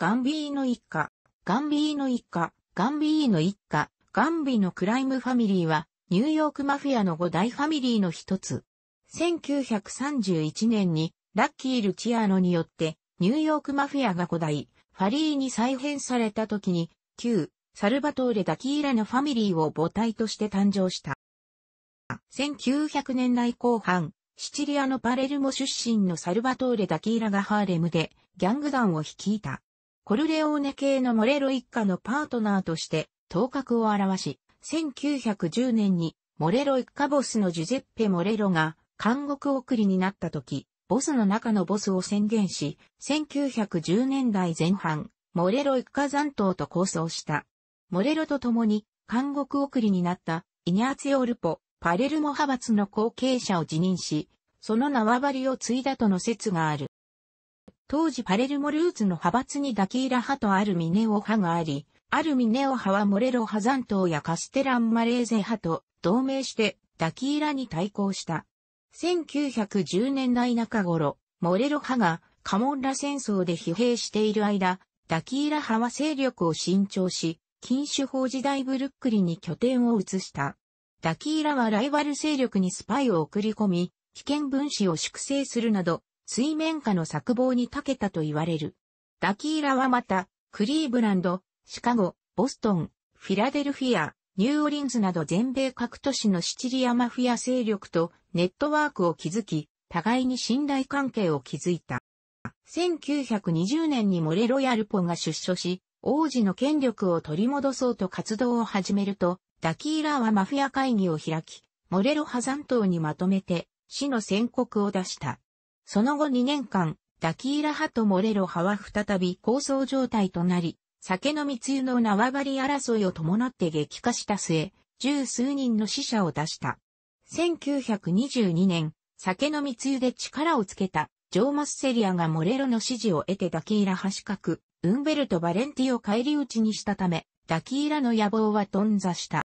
ガンビーの一家、ガンビーの一家、ガンビーの一家、ガンビーのクライムファミリーは、ニューヨークマフィアの五大ファミリーの一つ。1931年に、ラッキー・ルチアーノによって、ニューヨークマフィアが古大、ファリーに再編された時に、旧、サルバトーレ・ダキーラのファミリーを母体として誕生した。1900年代後半、シチリアのパレルモ出身のサルバトーレ・ダキーラがハーレムでギャング団を率いた。コルレオーネ系のモレロ一家のパートナーとして頭角を現し、1910年にモレロ一家ボスのジュゼッペ・モレロが監獄送りになった時、ボスの中のボスを宣言し、1910年代前半、モレロ一家残党と構想した。モレロと共に監獄送りになったイニャーツヨルポ、パレルモ派閥の後継者を辞任し、その縄張りを継いだとの説がある。当時パレルモルーツの派閥にダキーラ派とアルミネオ派があり、アルミネオ派はモレロ派残党やカステランマレーゼ派と同盟してダキーラに対抗した。1910年代中頃、モレロ派がカモンラ戦争で疲弊している間、ダキーラ派は勢力を伸長し、禁酒法時代ブルックリンに拠点を移した。ダキーラはライバル勢力にスパイを送り込み、危険分子を粛清するなど、水面下の作望に長けたと言われる。ダキーラはまた、クリーブランド、シカゴ、ボストン、フィラデルフィア、ニューオリンズなど全米各都市のシチリアマフィア勢力とネットワークを築き、互いに信頼関係を築いた。1920年にモレロヤルポが出所し、王子の権力を取り戻そうと活動を始めると、ダキーラはマフィア会議を開き、モレロ破山島にまとめて、死の宣告を出した。その後2年間、ダキーラ派とモレロ派は再び抗争状態となり、酒の密輸の縄張り争いを伴って激化した末、十数人の死者を出した。1922年、酒の密輸で力をつけた、ジョー・マスセリアがモレロの支持を得てダキーラ派資格、ウンベルト・バレンティを返り討ちにしたため、ダキーラの野望は頓挫した。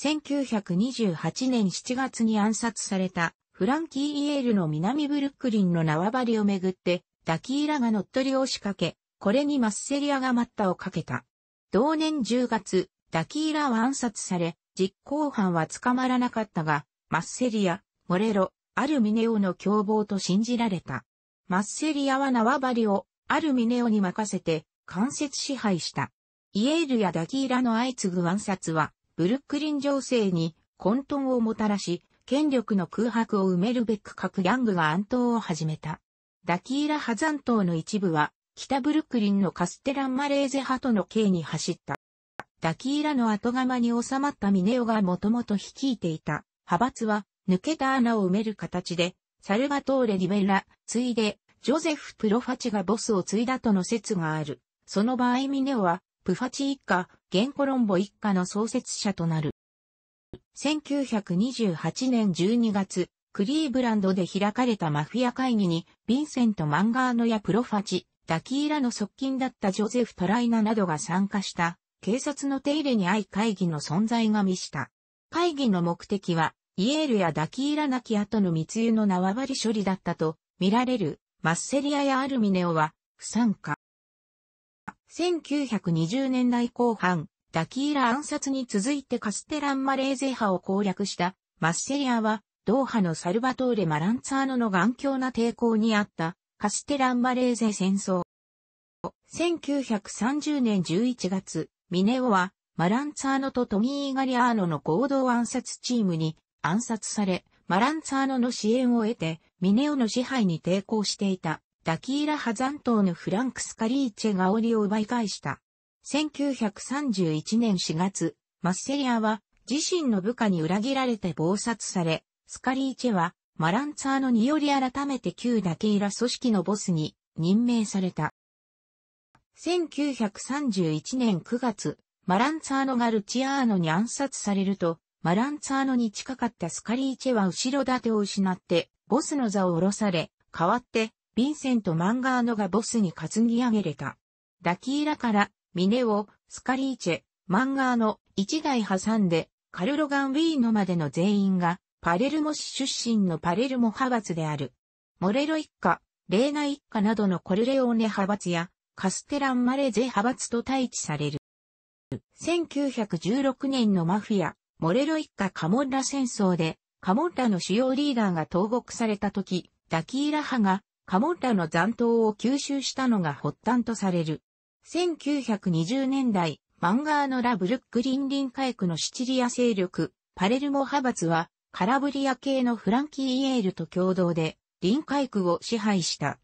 1928年7月に暗殺されたフランキー・イエールの南ブルックリンの縄張りをめぐって、ダキーラが乗っ取りを仕掛け、これにマッセリアが待ったをかけた。同年10月、ダキーラは暗殺され、実行犯は捕まらなかったが、マッセリア、モレロ、アルミネオの凶暴と信じられた。マッセリアは縄張りをアルミネオに任せて間接支配した。イエールやダキーラの相次ぐ暗殺は、ブルックリン情勢に混沌をもたらし、権力の空白を埋めるべく各ギャングが暗闘を始めた。ダキーラ破山島の一部は、北ブルックリンのカステランマレーゼ派との刑に走った。ダキーラの後釜に収まったミネオがもともと率いていた派閥は抜けた穴を埋める形でサルバトーレ・リベラ、ついでジョゼフ・プロファチがボスを継いだとの説がある。その場合ミネオはプファチ一家、ゲンコロンボ一家の創設者となる。1928年12月、クリーブランドで開かれたマフィア会議に、ヴィンセント・マンガーノやプロファチ、ダキーラの側近だったジョゼフ・トライナなどが参加した、警察の手入れに合い会議の存在が見した。会議の目的は、イエールやダキーラなき後の密輸の縄張り処理だったと、見られる、マッセリアやアルミネオは、不参加。1920年代後半、ダキーラ暗殺に続いてカステランマレーゼ派を攻略したマッセリアは、ドーハのサルバトーレ・マランツァーノの頑強な抵抗にあったカステランマレーゼ戦争。1930年11月、ミネオはマランツァーノとトミー・ガリアーノの合同暗殺チームに暗殺され、マランツァーノの支援を得て、ミネオの支配に抵抗していた、ダキーラ・ハザン島のフランクス・カリーチェが檻を奪い返した。1931年4月、マッセリアは自身の部下に裏切られて暴殺され、スカリーチェはマランツァーノにより改めて旧ダケイラ組織のボスに任命された。1931年9月、マランツァーノがルチアーノに暗殺されると、マランツァーノに近かったスカリーチェは後ろ盾を失って、ボスの座を下ろされ、代わって、ヴィンセント・マンガーノがボスに担ぎ上げれた。ダキーラからミネオ、スカリーチェ、マンガーの一台挟んで、カルロガン・ウィーノまでの全員が、パレルモ市出身のパレルモ派閥である。モレロ一家、レーナ一家などのコルレオーネ派閥や、カステラン・マレゼ派閥と対峙される。1916年のマフィア、モレロ一家カモンラ戦争で、カモンラの主要リーダーが投獄された時、ダキーラ派がカモンラの残党を吸収したのが発端とされる。1920年代、マンガーラ・ブルックリン臨海区のシチリア勢力、パレルモ派閥は、カラブリア系のフランキー・イエールと共同で、臨海区を支配した。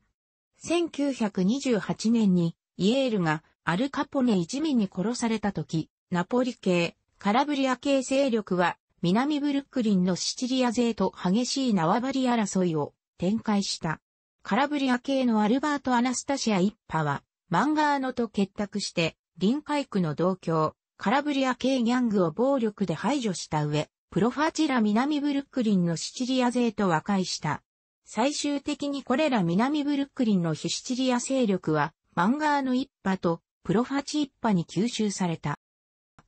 1928年に、イエールがアルカポネ一味に殺された時、ナポリ系、カラブリア系勢力は、南ブルックリンのシチリア勢と激しい縄張り争いを展開した。カラブリア系のアルバート・アナスタシア一派は、マンガーノと結託して、臨海区の同郷、カラブリア系ギャングを暴力で排除した上、プロファチラ南ブルックリンのシチリア勢と和解した。最終的にこれら南ブルックリンのヒシチリア勢力は、マンガーノ一派とプロファチ一派に吸収された。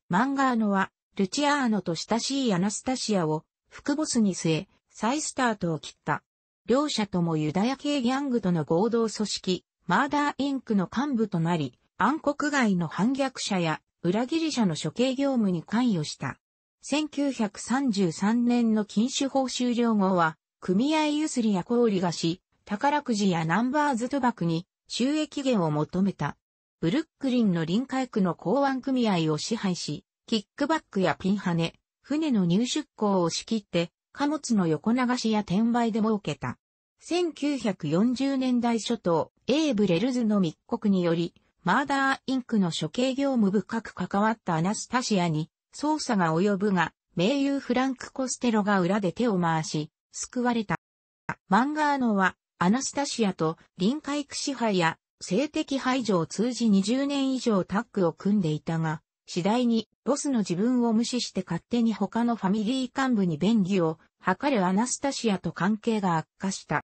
マンガーノは、ルチアーノと親しいアナスタシアを、副ボスに据え、再スタートを切った。両者ともユダヤ系ギャングとの合同組織、マーダーインクの幹部となり、暗黒外の反逆者や裏切り者の処刑業務に関与した。1933年の禁酒法終了後は、組合ゆすりや小売がし、宝くじやナンバーズ賭博に収益源を求めた。ブルックリンの臨海区の港湾組合を支配し、キックバックやピンハネ、船の入出港を仕切って、貨物の横流しや転売で儲けた。1940年代初頭、エーブ・レルズの密告により、マーダー・インクの処刑業務深く関わったアナスタシアに、捜査が及ぶが、名優フランク・コステロが裏で手を回し、救われた。マンガーノは、アナスタシアと臨海区支配や性的排除を通じ20年以上タッグを組んでいたが、次第にボスの自分を無視して勝手に他のファミリー幹部に便宜を図るアナスタシアと関係が悪化した。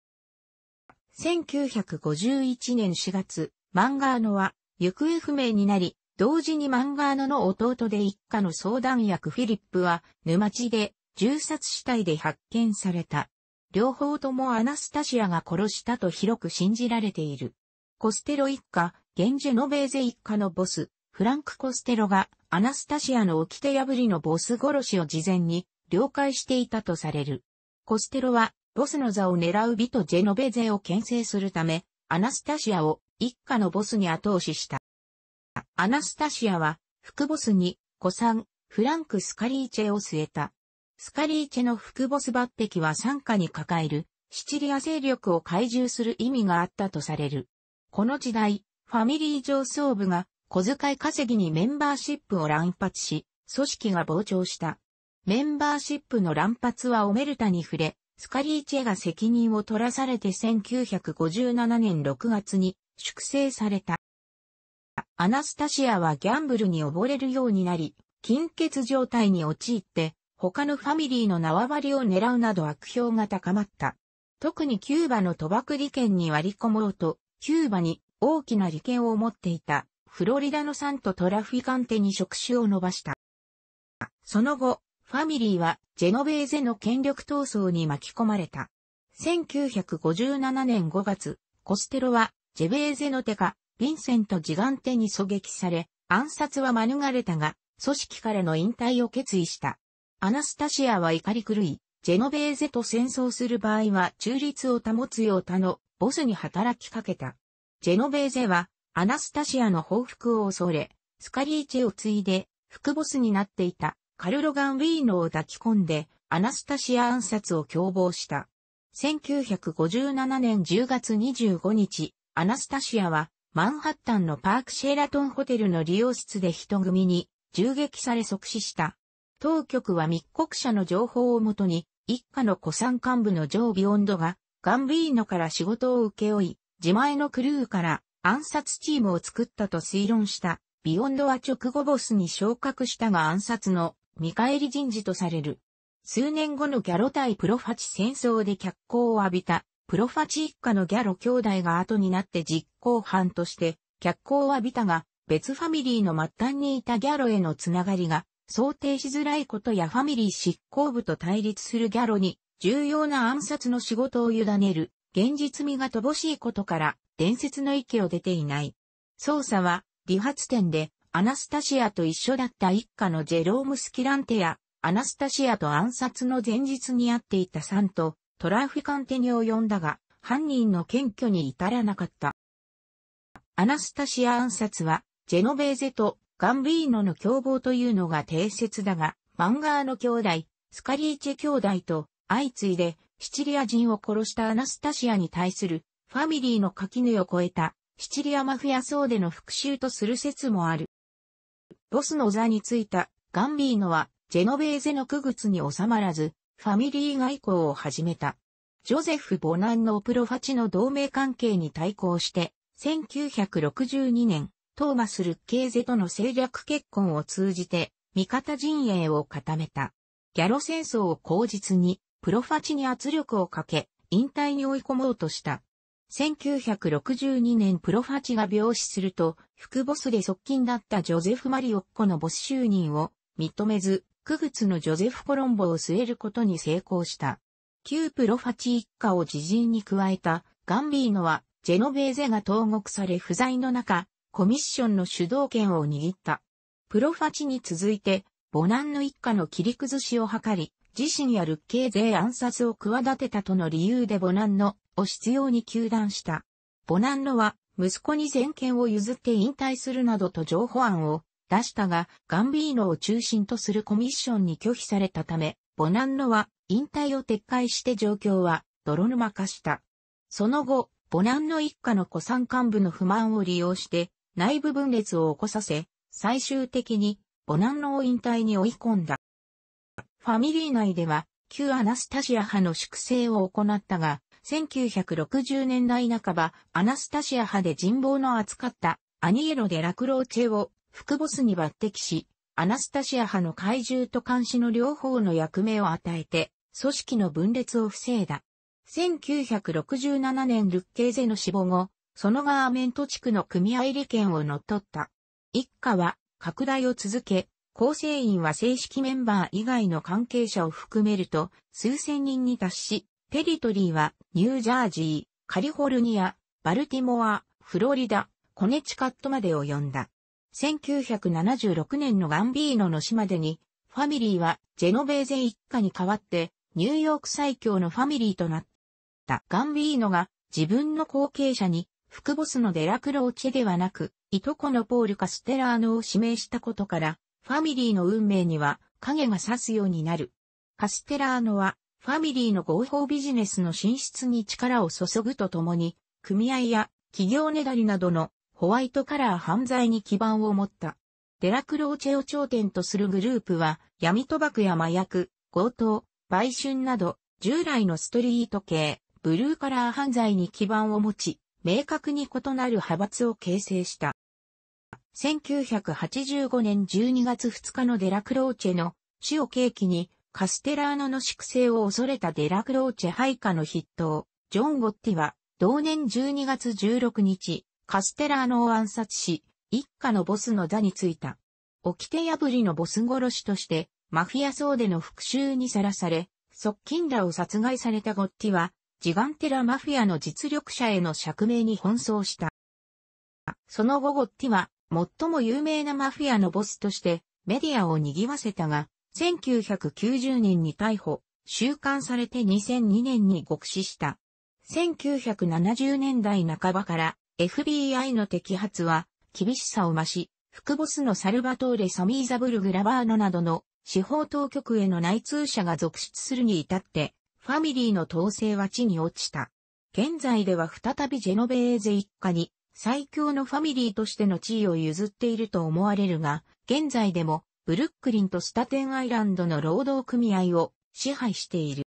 1951年4月、マンガーノは行方不明になり、同時にマンガーノの弟で一家の相談役フィリップは沼地で銃殺死体で発見された。両方ともアナスタシアが殺したと広く信じられている。コステロ一家、ゲンジェノベーゼ一家のボス、フランク・コステロがアナスタシアの掟破りのボス殺しを事前に了解していたとされる。コステロはボスの座を狙う美とジェノベゼを牽制するため、アナスタシアを一家のボスに後押しした。アナスタシアは、副ボスに、古参、フランク・スカリーチェを据えた。スカリーチェの副ボス抜擢は参加に抱える、シチリア勢力を懐柔する意味があったとされる。この時代、ファミリー上層部が小遣い稼ぎにメンバーシップを乱発し、組織が膨張した。メンバーシップの乱発はオメルタに触れ、スカリーチェが責任を取らされて1957年6月に粛清された。アナスタシアはギャンブルに溺れるようになり、金欠状態に陥って、他のファミリーの縄張りを狙うなど悪評が高まった。特にキューバの賭博利権に割り込もうと、キューバに大きな利権を持っていた、フロリダのサントトラフィカンテに職種を伸ばした。その後、ファミリーはジェノベーゼの権力闘争に巻き込まれた。1957年5月、コステロはジェベーゼの手下、ヴィンセント・ジガンテに狙撃され、暗殺は免れたが、組織からの引退を決意した。アナスタシアは怒り狂い、ジェノベーゼと戦争する場合は中立を保つよう他のボスに働きかけた。ジェノベーゼはアナスタシアの報復を恐れ、スカリーチェを継いで副ボスになっていたカルロガン・ウィーノを抱き込んで、アナスタシア暗殺を共謀した。1957年10月25日、アナスタシアは、マンハッタンのパークシェラトンホテルの利用室で人組に銃撃され即死した。当局は密告者の情報をもとに、一家の古参幹部のジョー・ビオンドが、ガンウィーノから仕事を請け負い、自前のクルーから暗殺チームを作ったと推論した。ビヨンドは直後ボスに昇格したが暗殺の見返り人事とされる。数年後のギャロ対プロファチ戦争で脚光を浴びた、プロファチ一家のギャロ兄弟が後になって実行犯として脚光を浴びたが、別ファミリーの末端にいたギャロへのつながりが想定しづらいことやファミリー執行部と対立するギャロに重要な暗殺の仕事を委ねる現実味が乏しいことから伝説の域を出ていない。捜査は理髪店でアナスタシアと一緒だった一家のジェロームスキランテや、アナスタシアと暗殺の前日に会っていたサンと、トラフィカンテに及んだが、犯人の検挙に至らなかった。アナスタシア暗殺は、ジェノベーゼとガンビーノの共謀というのが定説だが、マンガーの兄弟、スカリーチェ兄弟と相次いでシチリア人を殺したアナスタシアに対するファミリーの垣根を越えたシチリアマフィア層での復讐とする説もある。ロスの座についたガンビーノはジェノベーゼの区別に収まらず、ファミリー外交を始めた。ジョゼフ・ボナンのプロファチの同盟関係に対抗して、1962年、トーマス・ルッケーゼとの政略結婚を通じて、味方陣営を固めた。ギャロ戦争を口実に、プロファチに圧力をかけ、引退に追い込もうとした。1962年プロファチが病死すると、副ボスで側近だったジョゼフ・マリオッコのボス就任を認めず、クグツのジョゼフ・コロンボを据えることに成功した。旧プロファチ一家を自陣に加えたガンビーノは、ジェノベーゼが投獄され不在の中、コミッションの主導権を握った。プロファチに続いて、ボナンの一家の切り崩しを図り、自身やルッケーゼ暗殺を企てたとの理由でボナンのを必要に求断した。ボナンロは、息子に全権を譲って引退するなどと情報案を出したが、ガンビーノを中心とするコミッションに拒否されたため、ボナンロは引退を撤回して状況は泥沼化した。その後、ボナンの一家の古参幹部の不満を利用して内部分裂を起こさせ、最終的にボナンのを引退に追い込んだ。ファミリー内では旧アナスタシア派の粛清を行ったが、1960年代半ば、アナスタシア派で人望の厚かったアニエロ・デ・ラクローチェを副ボスに抜擢し、アナスタシア派の怪獣と監視の両方の役目を与えて、組織の分裂を防いだ。1967年ルッケーゼの死亡後、そのガーメント地区の組合利権を乗っ取った。一家は拡大を続け、構成員は正式メンバー以外の関係者を含めると数千人に達し、テリトリーは、ニュージャージー、カリフォルニア、バルティモア、フロリダ、コネチカットまでを呼んだ。1976年のガンビーノの死までに、ファミリーはジェノベーゼ一家に代わって、ニューヨーク最強のファミリーとなった。ガンビーノが自分の後継者に、副ボスのデラクローチェではなく、いとこのポール・カステラーノを指名したことから、ファミリーの運命には影が差すようになる。カステラーノはファミリーの合法ビジネスの進出に力を注ぐとともに、組合や企業ねだりなどのホワイトカラー犯罪に基盤を持った。デラクローチェを頂点とするグループは、闇賭博や麻薬、強盗、売春など、従来のストリート系、ブルーカラー犯罪に基盤を持ち、明確に異なる派閥を形成した。1985年12月2日のデラクローチェの死を契機に、カステラーノの粛清を恐れたデラクローチェ配下の筆頭、ジョン・ゴッティは、同年12月16日、カステラーノを暗殺し、一家のボスの座についた。起手破りのボス殺しとして、マフィア層での復讐にさらされ、側近らを殺害されたゴッティは、ジガンテラマフィアの実力者への釈明に奔走した。その後ゴッティは、最も有名なマフィアのボスとして、メディアを賑わせたが、1990年に逮捕、収監されて2002年に獄死した。1970年代半ばから FBI の摘発は厳しさを増し、副ボスのサルバトーレ・サミーザブルグ・ラバーノなどの司法当局への内通者が続出するに至って、ファミリーの統制は地に落ちた。現在では再びジェノベーゼ一家に最強のファミリーとしての地位を譲っていると思われるが、現在でもブルックリンとスタテンアイランドの労働組合を支配している。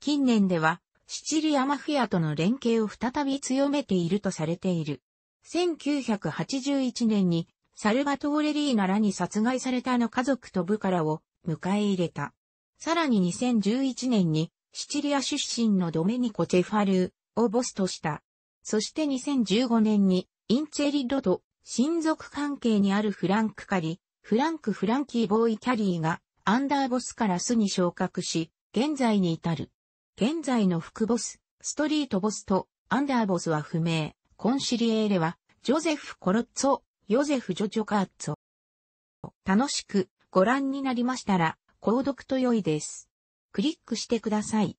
近年では、シチリアマフィアとの連携を再び強めているとされている。1981年にサルバトーレリーナらに殺害されたの家族と部からを迎え入れた。さらに2011年にシチリア出身のドメニコ・チェファルーをボスとした。そして2015年にインチェリドと親族関係にあるフランク・カリ、フランク・フランキー・ボーイ・キャリーが、アンダーボスから巣に昇格し、現在に至る。現在の副ボス、ストリートボスと、アンダーボスは不明。コンシリエーレは、ジョゼフ・コロッツォ、ヨゼフ・ジョジョカーツォ。楽しくご覧になりましたら、購読と良いです。クリックしてください。